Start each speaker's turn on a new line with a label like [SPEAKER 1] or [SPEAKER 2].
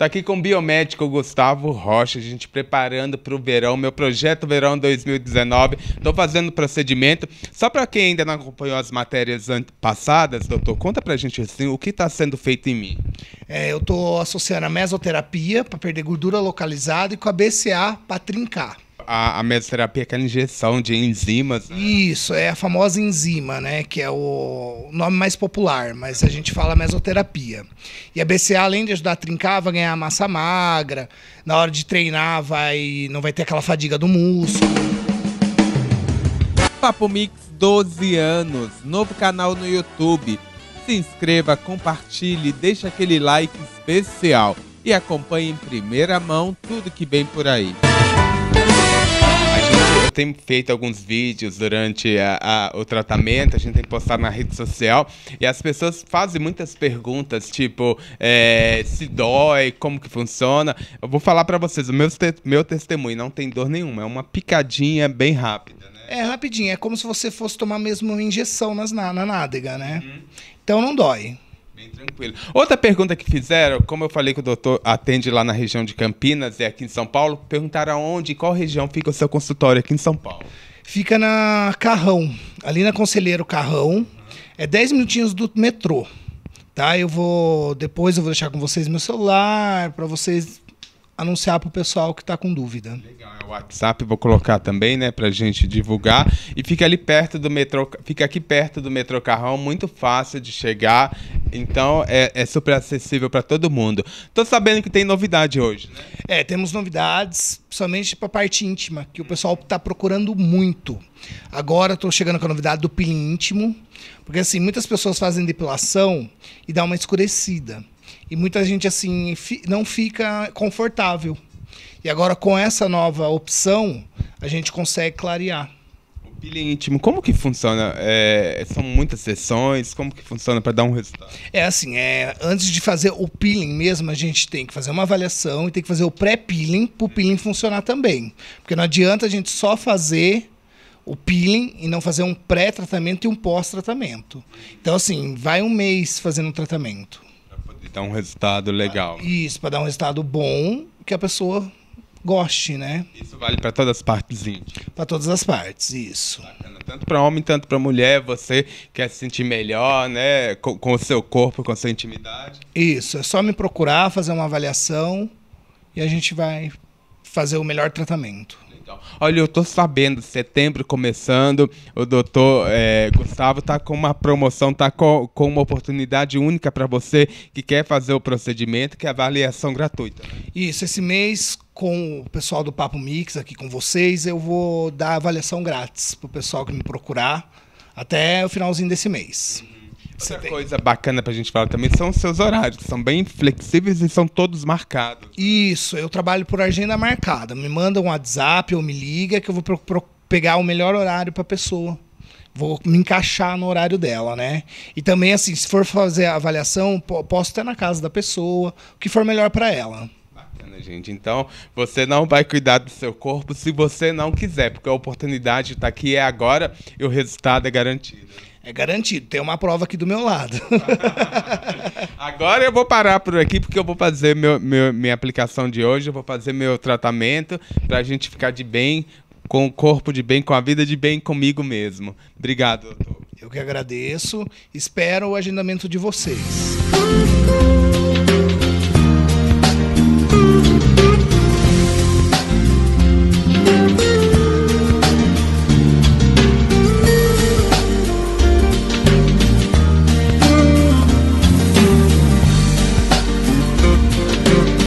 [SPEAKER 1] Tá aqui com o biomédico Gustavo Rocha, a gente preparando para o verão, meu projeto verão 2019. Estou fazendo procedimento. Só para quem ainda não acompanhou as matérias passadas, doutor, conta para a gente assim, o que está sendo feito em mim.
[SPEAKER 2] É, eu estou associando a mesoterapia para perder gordura localizada e com a BCA para trincar
[SPEAKER 1] a, a mesoterapia aquela injeção de enzimas. Né?
[SPEAKER 2] Isso, é a famosa enzima, né? Que é o nome mais popular, mas a gente fala mesoterapia. E a BCA, além de ajudar a trincar, vai ganhar massa magra. Na hora de treinar, vai não vai ter aquela fadiga do músculo.
[SPEAKER 1] Papo Mix 12 anos, novo canal no YouTube. Se inscreva, compartilhe, deixe aquele like especial e acompanhe em primeira mão tudo que vem por aí eu tenho feito alguns vídeos durante a, a, o tratamento, a gente tem postado na rede social, e as pessoas fazem muitas perguntas, tipo, é, se dói, como que funciona. Eu vou falar para vocês, o meu, meu testemunho não tem dor nenhuma, é uma picadinha bem rápida,
[SPEAKER 2] né? É, rapidinho, é como se você fosse tomar mesmo uma injeção nas, na, na nádega, né? Uhum. Então não dói. Bem tranquilo.
[SPEAKER 1] Outra pergunta que fizeram, como eu falei que o doutor atende lá na região de Campinas e é aqui em São Paulo, perguntaram onde, qual região fica o seu consultório aqui
[SPEAKER 2] em São Paulo. Fica na Carrão, ali na Conselheiro Carrão. É 10 minutinhos do metrô. Tá? Eu vou depois eu vou deixar com vocês meu celular para vocês anunciar para o pessoal que está com dúvida. Legal, é o
[SPEAKER 1] WhatsApp, vou colocar também, né, para gente divulgar. E fica ali perto do metrô, fica aqui perto do metrô Carrão, muito fácil de chegar. Então é, é super acessível para todo mundo. Tô sabendo que tem novidade hoje. Né?
[SPEAKER 2] É, temos novidades, principalmente para a parte íntima, que o pessoal está procurando muito. Agora estou chegando com a novidade do peeling íntimo, porque assim, muitas pessoas fazem depilação e dá uma escurecida. E muita gente assim não fica confortável. E agora com essa nova opção, a gente consegue clarear.
[SPEAKER 1] Billing íntimo, como que funciona? É, são muitas sessões, como que funciona para dar um resultado?
[SPEAKER 2] É assim, é, antes de fazer o peeling mesmo, a gente tem que fazer uma avaliação e tem que fazer o pré-peeling para o peeling funcionar também. Porque não adianta a gente só fazer o peeling e não fazer um pré-tratamento e um pós-tratamento. Então, assim, vai um mês fazendo um tratamento. Para
[SPEAKER 1] poder dar um resultado legal.
[SPEAKER 2] Isso, para dar um resultado bom que a pessoa goste, né?
[SPEAKER 1] Isso vale para todas as partes gente.
[SPEAKER 2] Para todas as partes, isso. Bacana.
[SPEAKER 1] Tanto para homem, tanto para mulher, você quer se sentir melhor, né, com, com, o seu corpo, com a sua intimidade.
[SPEAKER 2] Isso, é só me procurar, fazer uma avaliação e a gente vai fazer o melhor tratamento.
[SPEAKER 1] Legal. Olha, eu tô sabendo, setembro começando, o doutor é, Gustavo tá com uma promoção, tá com, com uma oportunidade única para você que quer fazer o procedimento, que é avaliação gratuita. Né?
[SPEAKER 2] Isso, esse mês com o pessoal do Papo Mix aqui com vocês, eu vou dar avaliação grátis pro pessoal que me procurar até o finalzinho desse mês.
[SPEAKER 1] Outra coisa bacana bacana pra gente falar também são os seus horários, são bem flexíveis e são todos
[SPEAKER 2] marcados. Isso, eu trabalho por agenda marcada. Me manda um WhatsApp ou me liga que eu vou pegar o melhor horário pra pessoa. Vou me encaixar no horário dela, né? E também, assim, se for fazer a avaliação, posso estar na casa da pessoa, o que for melhor para ela
[SPEAKER 1] bacana, né, gente. Então, você não vai cuidar do seu corpo se você não quiser, porque a oportunidade está aqui, é agora e o resultado é garantido. É garantido, tem uma prova aqui
[SPEAKER 2] do meu lado.
[SPEAKER 1] Agora eu vou parar por aqui porque eu vou fazer meu, meu, minha aplicação de hoje, eu vou fazer meu tratamento para a gente ficar de bem com o corpo de bem, com a vida de bem, comigo mesmo. Obrigado, doutor.
[SPEAKER 2] Eu que agradeço. Espero o agendamento de vocês.